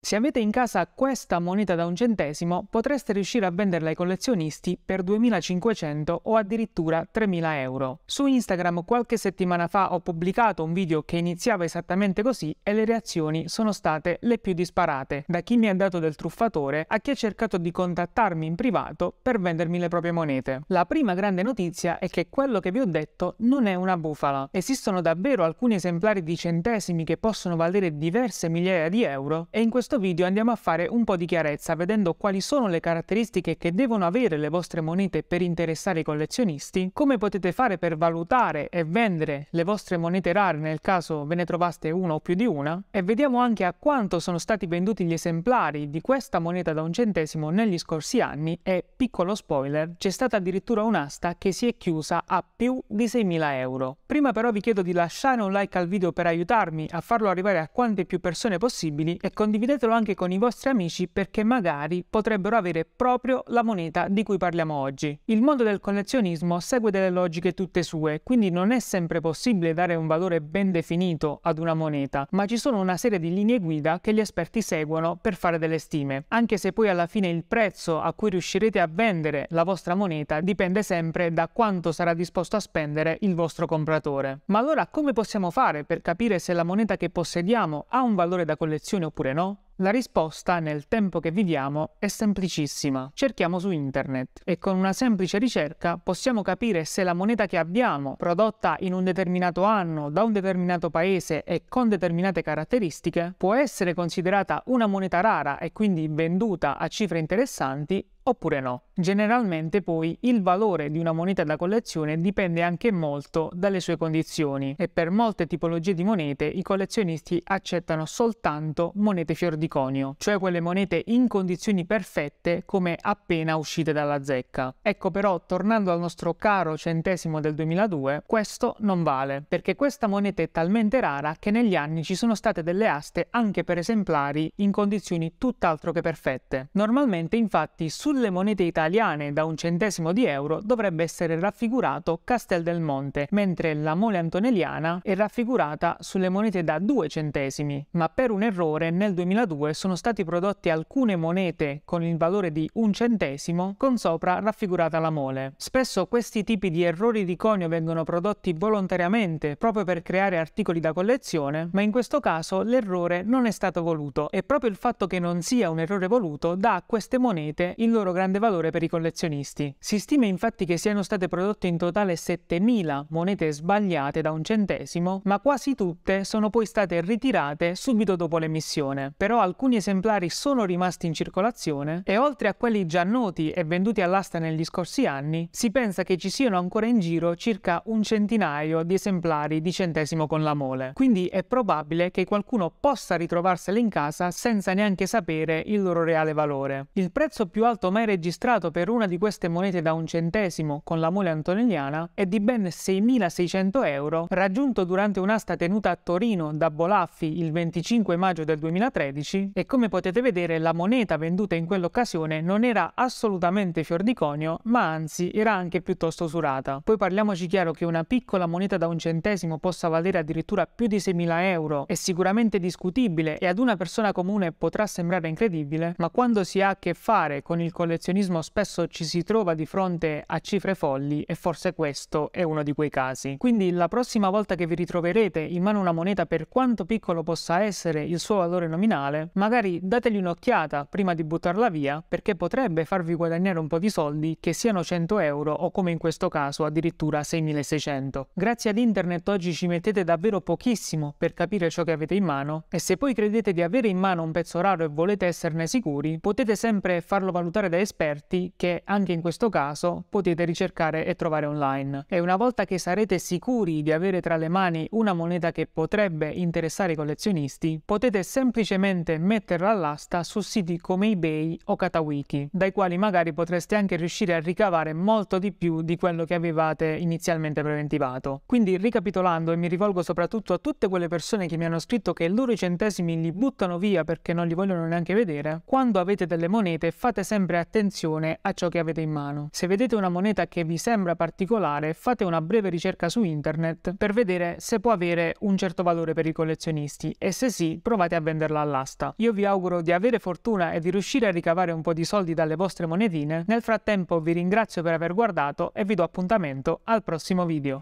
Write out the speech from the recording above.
Se avete in casa questa moneta da un centesimo, potreste riuscire a venderla ai collezionisti per 2500 o addirittura 3000 euro. Su Instagram qualche settimana fa ho pubblicato un video che iniziava esattamente così e le reazioni sono state le più disparate, da chi mi ha dato del truffatore a chi ha cercato di contattarmi in privato per vendermi le proprie monete. La prima grande notizia è che quello che vi ho detto non è una bufala. Esistono davvero alcuni esemplari di centesimi che possono valere diverse migliaia di euro e in questo questo video andiamo a fare un po' di chiarezza vedendo quali sono le caratteristiche che devono avere le vostre monete per interessare i collezionisti, come potete fare per valutare e vendere le vostre monete rare nel caso ve ne trovaste una o più di una e vediamo anche a quanto sono stati venduti gli esemplari di questa moneta da un centesimo negli scorsi anni e, piccolo spoiler, c'è stata addirittura un'asta che si è chiusa a più di 6.000 euro. Prima però vi chiedo di lasciare un like al video per aiutarmi a farlo arrivare a quante più persone possibili e condividete condividetelo anche con i vostri amici perché magari potrebbero avere proprio la moneta di cui parliamo oggi. Il mondo del collezionismo segue delle logiche tutte sue, quindi non è sempre possibile dare un valore ben definito ad una moneta, ma ci sono una serie di linee guida che gli esperti seguono per fare delle stime, anche se poi alla fine il prezzo a cui riuscirete a vendere la vostra moneta dipende sempre da quanto sarà disposto a spendere il vostro compratore. Ma allora come possiamo fare per capire se la moneta che possediamo ha un valore da collezione oppure no? La risposta, nel tempo che viviamo, è semplicissima. Cerchiamo su internet e con una semplice ricerca possiamo capire se la moneta che abbiamo, prodotta in un determinato anno, da un determinato paese e con determinate caratteristiche, può essere considerata una moneta rara e quindi venduta a cifre interessanti oppure no. Generalmente poi il valore di una moneta da collezione dipende anche molto dalle sue condizioni e per molte tipologie di monete i collezionisti accettano soltanto monete fior di conio, cioè quelle monete in condizioni perfette come appena uscite dalla zecca. Ecco però, tornando al nostro caro centesimo del 2002, questo non vale, perché questa moneta è talmente rara che negli anni ci sono state delle aste anche per esemplari in condizioni tutt'altro che perfette. Normalmente infatti sulle sulle monete italiane da un centesimo di euro dovrebbe essere raffigurato Castel del Monte, mentre la mole antonelliana è raffigurata sulle monete da due centesimi, ma per un errore nel 2002 sono stati prodotti alcune monete con il valore di un centesimo con sopra raffigurata la mole. Spesso questi tipi di errori di conio vengono prodotti volontariamente proprio per creare articoli da collezione, ma in questo caso l'errore non è stato voluto e proprio il fatto che non sia un errore voluto dà a queste monete il loro loro grande valore per i collezionisti. Si stima infatti che siano state prodotte in totale 7.000 monete sbagliate da un centesimo, ma quasi tutte sono poi state ritirate subito dopo l'emissione. Però alcuni esemplari sono rimasti in circolazione e oltre a quelli già noti e venduti all'asta negli scorsi anni, si pensa che ci siano ancora in giro circa un centinaio di esemplari di centesimo con la mole. Quindi è probabile che qualcuno possa ritrovarsele in casa senza neanche sapere il loro reale valore. Il prezzo più alto stato mai registrato per una di queste monete da un centesimo con la mole antonelliana è di ben 6.600 euro, raggiunto durante un'asta tenuta a Torino da Bolaffi il 25 maggio del 2013 e come potete vedere la moneta venduta in quell'occasione non era assolutamente fior di conio, ma anzi era anche piuttosto usurata. Poi parliamoci chiaro che una piccola moneta da un centesimo possa valere addirittura più di 6.000 euro è sicuramente discutibile e ad una persona comune potrà sembrare incredibile, ma quando si ha a che fare con il collezionismo spesso ci si trova di fronte a cifre folli e forse questo è uno di quei casi. Quindi la prossima volta che vi ritroverete in mano una moneta per quanto piccolo possa essere il suo valore nominale, magari dategli un'occhiata prima di buttarla via perché potrebbe farvi guadagnare un po' di soldi che siano 100 euro o come in questo caso addirittura 6600. Grazie ad internet oggi ci mettete davvero pochissimo per capire ciò che avete in mano e se poi credete di avere in mano un pezzo raro e volete esserne sicuri, potete sempre farlo valutare da esperti che anche in questo caso potete ricercare e trovare online. E una volta che sarete sicuri di avere tra le mani una moneta che potrebbe interessare i collezionisti, potete semplicemente metterla all'asta su siti come eBay o Katawiki, dai quali magari potreste anche riuscire a ricavare molto di più di quello che avevate inizialmente preventivato. Quindi ricapitolando e mi rivolgo soprattutto a tutte quelle persone che mi hanno scritto che i loro centesimi li buttano via perché non li vogliono neanche vedere, quando avete delle monete fate sempre fare attenzione a ciò che avete in mano. Se vedete una moneta che vi sembra particolare, fate una breve ricerca su internet per vedere se può avere un certo valore per i collezionisti e se sì, provate a venderla all'asta. Io vi auguro di avere fortuna e di riuscire a ricavare un po' di soldi dalle vostre monetine. Nel frattempo vi ringrazio per aver guardato e vi do appuntamento al prossimo video.